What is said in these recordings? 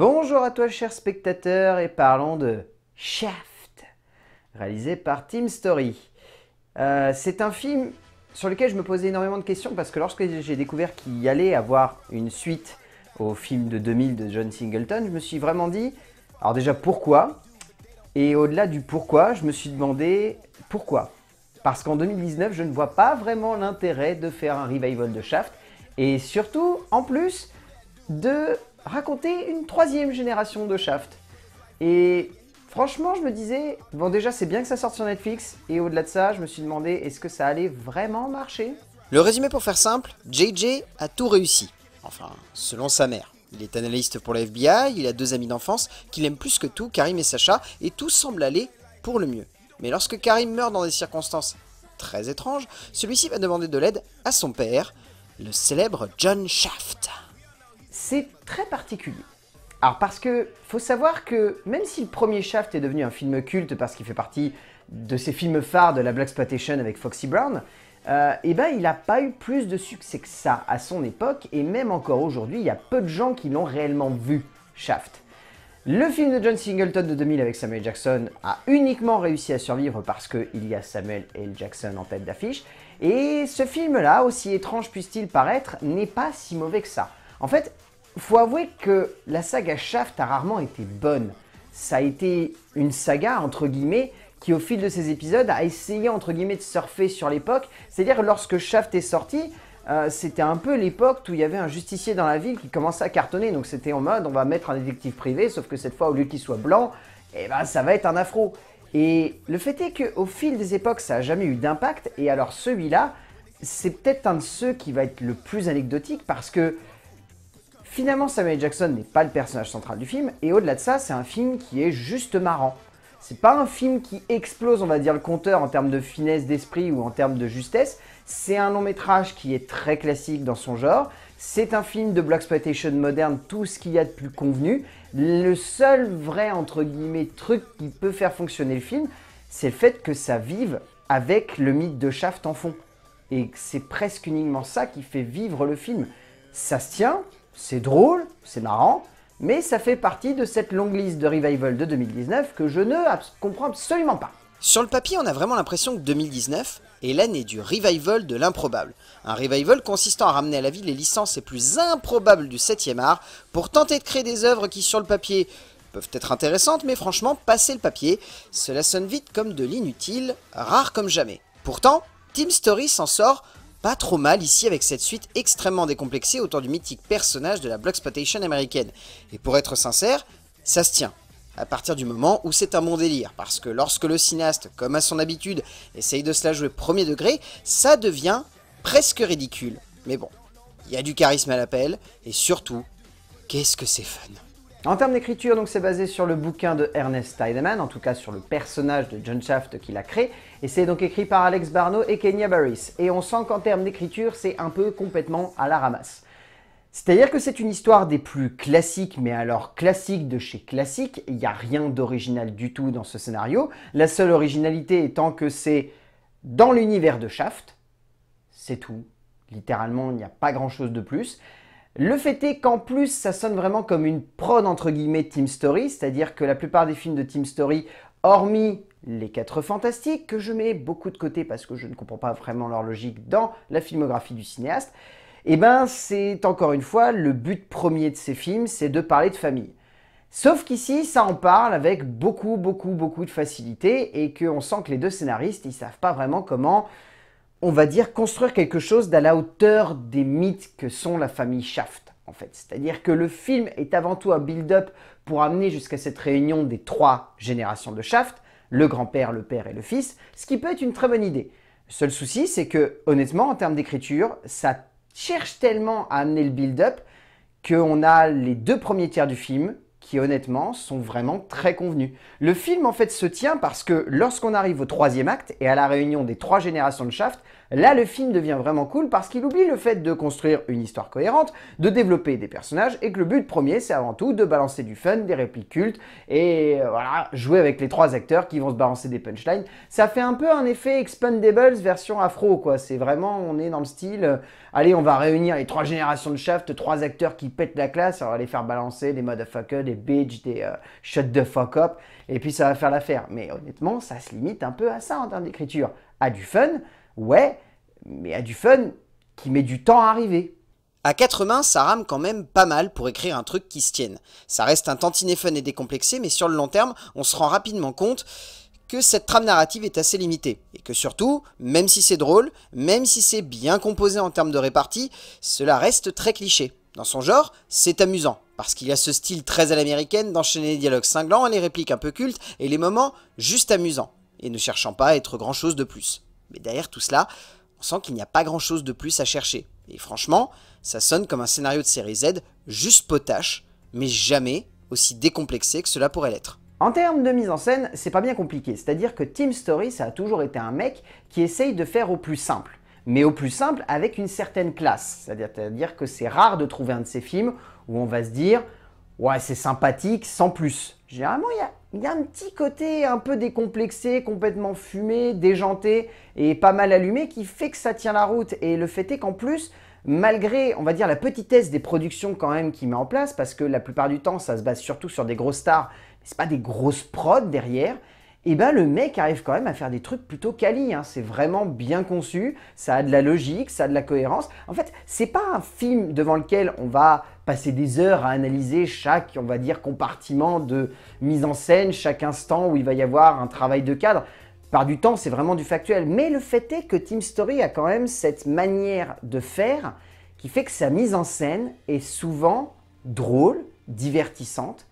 Bonjour à toi chers spectateurs et parlons de Shaft, réalisé par Team Story. Euh, c'est un film sur lequel je me posais énormément de questions parce que lorsque j'ai découvert qu'il allait avoir une suite au film de 2000 de John Singleton, je me suis vraiment dit, alors déjà pourquoi Et au-delà du pourquoi, je me suis demandé pourquoi Parce qu'en 2019, je ne vois pas vraiment l'intérêt de faire un revival de Shaft et surtout, en plus, de raconter une troisième génération de Shaft. Et franchement, je me disais, bon déjà c'est bien que ça sorte sur Netflix, et au-delà de ça, je me suis demandé, est-ce que ça allait vraiment marcher Le résumé pour faire simple, JJ a tout réussi. Enfin, selon sa mère. Il est analyste pour la FBI, il a deux amis d'enfance qu'il aime plus que tout, Karim et Sacha, et tout semble aller pour le mieux. Mais lorsque Karim meurt dans des circonstances très étranges, celui-ci va demander de l'aide à son père, le célèbre John Shaft. C'est très particulier. Alors parce que faut savoir que même si le premier Shaft est devenu un film culte parce qu'il fait partie de ces films phares de la Black Exploitation avec Foxy Brown, et euh, eh ben il n'a pas eu plus de succès que ça à son époque et même encore aujourd'hui il y a peu de gens qui l'ont réellement vu Shaft. Le film de John Singleton de 2000 avec Samuel Jackson a uniquement réussi à survivre parce qu'il y a Samuel L. Jackson en tête d'affiche, et ce film-là, aussi étrange puisse-t-il paraître, n'est pas si mauvais que ça. En fait, faut avouer que la saga Shaft a rarement été bonne. Ça a été une saga, entre guillemets, qui au fil de ses épisodes a essayé, entre guillemets, de surfer sur l'époque. C'est-à-dire lorsque Shaft est sorti, euh, c'était un peu l'époque où il y avait un justicier dans la ville qui commençait à cartonner. Donc c'était en mode, on va mettre un détective privé, sauf que cette fois, au lieu qu'il soit blanc, eh ben, ça va être un afro. Et le fait est qu'au fil des époques, ça n'a jamais eu d'impact. Et alors celui-là, c'est peut-être un de ceux qui va être le plus anecdotique parce que Finalement, Samuel Jackson n'est pas le personnage central du film, et au-delà de ça, c'est un film qui est juste marrant. C'est pas un film qui explose, on va dire, le compteur en termes de finesse d'esprit ou en termes de justesse. C'est un long métrage qui est très classique dans son genre. C'est un film de exploitation moderne, tout ce qu'il y a de plus convenu. Le seul vrai, entre guillemets, truc qui peut faire fonctionner le film, c'est le fait que ça vive avec le mythe de Shaft en fond. Et c'est presque uniquement ça qui fait vivre le film. Ça se tient, c'est drôle, c'est marrant, mais ça fait partie de cette longue liste de revival de 2019 que je ne comprends absolument pas. Sur le papier, on a vraiment l'impression que 2019 est l'année du revival de l'improbable. Un revival consistant à ramener à la vie les licences les plus improbables du 7ème art pour tenter de créer des œuvres qui, sur le papier, peuvent être intéressantes, mais franchement, passer le papier, cela sonne vite comme de l'inutile, rare comme jamais. Pourtant, Team Story s'en sort pas trop mal ici avec cette suite extrêmement décomplexée autour du mythique personnage de la Bloxploitation américaine. Et pour être sincère, ça se tient à partir du moment où c'est un bon délire, parce que lorsque le cinéaste, comme à son habitude, essaye de se la jouer premier degré, ça devient presque ridicule. Mais bon, il y a du charisme à l'appel, et surtout, qu'est-ce que c'est fun en termes d'écriture, donc c'est basé sur le bouquin de Ernest Tideman, en tout cas sur le personnage de John Shaft qu'il a créé, et c'est donc écrit par Alex Barno et Kenya Barris. Et on sent qu'en termes d'écriture, c'est un peu complètement à la ramasse. C'est-à-dire que c'est une histoire des plus classiques, mais alors classique de chez classique, il n'y a rien d'original du tout dans ce scénario, la seule originalité étant que c'est dans l'univers de Shaft, c'est tout, littéralement il n'y a pas grand-chose de plus, le fait est qu'en plus, ça sonne vraiment comme une prod entre guillemets Team Story, c'est-à-dire que la plupart des films de Team Story, hormis les quatre fantastiques, que je mets beaucoup de côté parce que je ne comprends pas vraiment leur logique dans la filmographie du cinéaste, eh ben c'est encore une fois le but premier de ces films, c'est de parler de famille. Sauf qu'ici, ça en parle avec beaucoup, beaucoup, beaucoup de facilité et qu'on sent que les deux scénaristes, ils savent pas vraiment comment on va dire, construire quelque chose d'à la hauteur des mythes que sont la famille Shaft, en fait. C'est-à-dire que le film est avant tout un build-up pour amener jusqu'à cette réunion des trois générations de Shaft, le grand-père, le père et le fils, ce qui peut être une très bonne idée. Le seul souci, c'est que, honnêtement, en termes d'écriture, ça cherche tellement à amener le build-up qu'on a les deux premiers tiers du film qui honnêtement sont vraiment très convenus. Le film en fait se tient parce que lorsqu'on arrive au troisième acte et à la réunion des trois générations de Shaft, Là, le film devient vraiment cool parce qu'il oublie le fait de construire une histoire cohérente, de développer des personnages et que le but premier, c'est avant tout de balancer du fun, des répliques cultes et euh, voilà, jouer avec les trois acteurs qui vont se balancer des punchlines. Ça fait un peu un effet Expendables version afro, quoi. C'est vraiment, on est dans le style, euh, allez, on va réunir les trois générations de Shaft, trois acteurs qui pètent la classe, on va les faire balancer des motherfuckers, des bitch, des euh, shut the fuck up, et puis ça va faire l'affaire. Mais honnêtement, ça se limite un peu à ça en termes d'écriture. À du fun, ouais, mais à du fun qui met du temps à arriver. À quatre mains, ça rame quand même pas mal pour écrire un truc qui se tienne. Ça reste un tantinet fun et décomplexé, mais sur le long terme, on se rend rapidement compte que cette trame narrative est assez limitée, et que surtout, même si c'est drôle, même si c'est bien composé en termes de répartie, cela reste très cliché. Dans son genre, c'est amusant, parce qu'il a ce style très à l'américaine d'enchaîner les dialogues cinglants, les répliques un peu cultes, et les moments juste amusants, et ne cherchant pas à être grand chose de plus. Mais derrière tout cela, on sent qu'il n'y a pas grand-chose de plus à chercher. Et franchement, ça sonne comme un scénario de série Z juste potache, mais jamais aussi décomplexé que cela pourrait l'être. En termes de mise en scène, c'est pas bien compliqué, c'est-à-dire que Team Story, ça a toujours été un mec qui essaye de faire au plus simple, mais au plus simple avec une certaine classe, c'est-à-dire que c'est rare de trouver un de ces films où on va se dire « ouais c'est sympathique, sans plus ». Généralement, il y a il y a un petit côté un peu décomplexé, complètement fumé, déjanté et pas mal allumé qui fait que ça tient la route. Et le fait est qu'en plus, malgré, on va dire, la petitesse des productions quand même qu'il met en place, parce que la plupart du temps, ça se base surtout sur des grosses stars, mais c'est pas des grosses prods derrière, et eh bien le mec arrive quand même à faire des trucs plutôt quali. Hein. C'est vraiment bien conçu, ça a de la logique, ça a de la cohérence. En fait, c'est pas un film devant lequel on va passer des heures à analyser chaque, on va dire, compartiment de mise en scène, chaque instant où il va y avoir un travail de cadre. Par du temps, c'est vraiment du factuel. Mais le fait est que Team Story a quand même cette manière de faire qui fait que sa mise en scène est souvent drôle, divertissante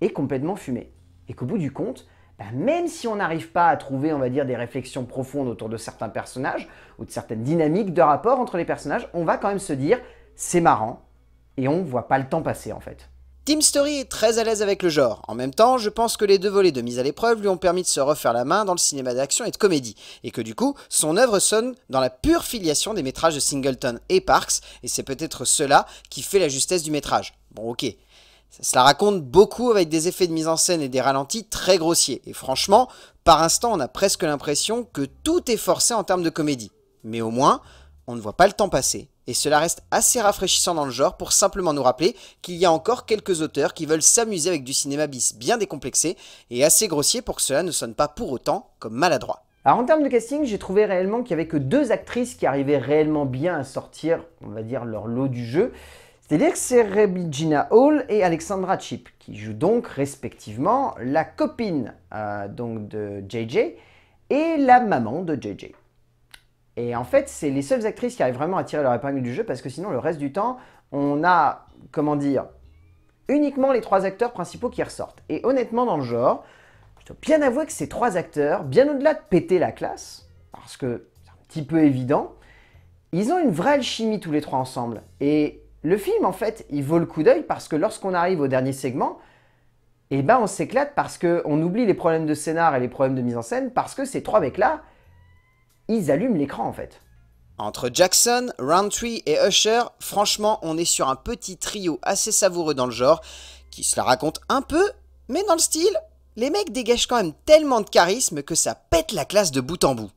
et complètement fumée. Et qu'au bout du compte, bah, même si on n'arrive pas à trouver, on va dire, des réflexions profondes autour de certains personnages ou de certaines dynamiques de rapport entre les personnages, on va quand même se dire c'est marrant et on ne voit pas le temps passer en fait. Team Story est très à l'aise avec le genre. En même temps, je pense que les deux volets de mise à l'épreuve lui ont permis de se refaire la main dans le cinéma d'action et de comédie, et que du coup, son œuvre sonne dans la pure filiation des métrages de Singleton et Parks, et c'est peut-être cela qui fait la justesse du métrage. Bon ok, cela raconte beaucoup avec des effets de mise en scène et des ralentis très grossiers. Et franchement, par instant, on a presque l'impression que tout est forcé en termes de comédie. Mais au moins, on ne voit pas le temps passer. Et cela reste assez rafraîchissant dans le genre pour simplement nous rappeler qu'il y a encore quelques auteurs qui veulent s'amuser avec du cinéma bis bien décomplexé et assez grossier pour que cela ne sonne pas pour autant comme maladroit. Alors en termes de casting, j'ai trouvé réellement qu'il n'y avait que deux actrices qui arrivaient réellement bien à sortir, on va dire, leur lot du jeu. C'est-à-dire que c'est Rebigina Hall et Alexandra Chip, qui jouent donc respectivement la copine euh, donc de JJ et la maman de JJ. Et en fait, c'est les seules actrices qui arrivent vraiment à tirer leur épingle du jeu parce que sinon, le reste du temps, on a, comment dire, uniquement les trois acteurs principaux qui ressortent. Et honnêtement, dans le genre, je dois bien avouer que ces trois acteurs, bien au-delà de péter la classe, parce que c'est un petit peu évident, ils ont une vraie alchimie tous les trois ensemble. Et le film, en fait, il vaut le coup d'œil parce que lorsqu'on arrive au dernier segment, eh ben on s'éclate parce qu'on oublie les problèmes de scénar et les problèmes de mise en scène parce que ces trois mecs-là, ils allument l'écran en fait. Entre Jackson, Roundtree et Usher, franchement, on est sur un petit trio assez savoureux dans le genre, qui se la raconte un peu, mais dans le style, les mecs dégagent quand même tellement de charisme que ça pète la classe de bout en bout.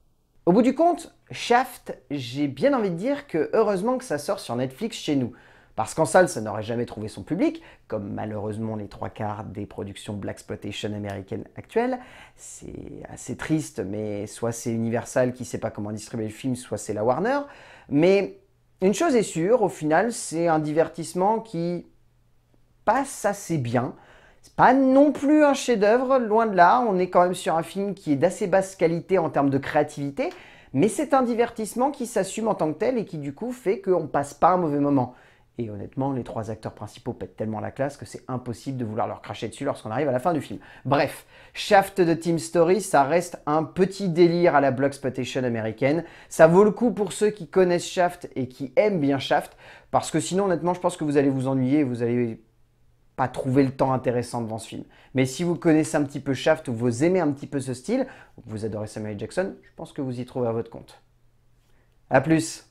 Au bout du compte, Shaft, j'ai bien envie de dire que heureusement que ça sort sur Netflix chez nous. Parce qu'en salle, ça n'aurait jamais trouvé son public, comme malheureusement les trois quarts des productions black exploitation américaines actuelles. C'est assez triste, mais soit c'est Universal qui sait pas comment distribuer le film, soit c'est la Warner. Mais une chose est sûre, au final, c'est un divertissement qui passe assez bien. C'est pas non plus un chef-d'œuvre, loin de là. On est quand même sur un film qui est d'assez basse qualité en termes de créativité, mais c'est un divertissement qui s'assume en tant que tel et qui du coup fait qu'on passe pas un mauvais moment. Et honnêtement, les trois acteurs principaux pètent tellement la classe que c'est impossible de vouloir leur cracher dessus lorsqu'on arrive à la fin du film. Bref, Shaft de Team Story, ça reste un petit délire à la blockspotation américaine. Ça vaut le coup pour ceux qui connaissent Shaft et qui aiment bien Shaft, parce que sinon, honnêtement, je pense que vous allez vous ennuyer et vous allez pas trouver le temps intéressant devant ce film. Mais si vous connaissez un petit peu Shaft ou vous aimez un petit peu ce style, vous adorez Samuel Jackson, je pense que vous y trouvez à votre compte. A plus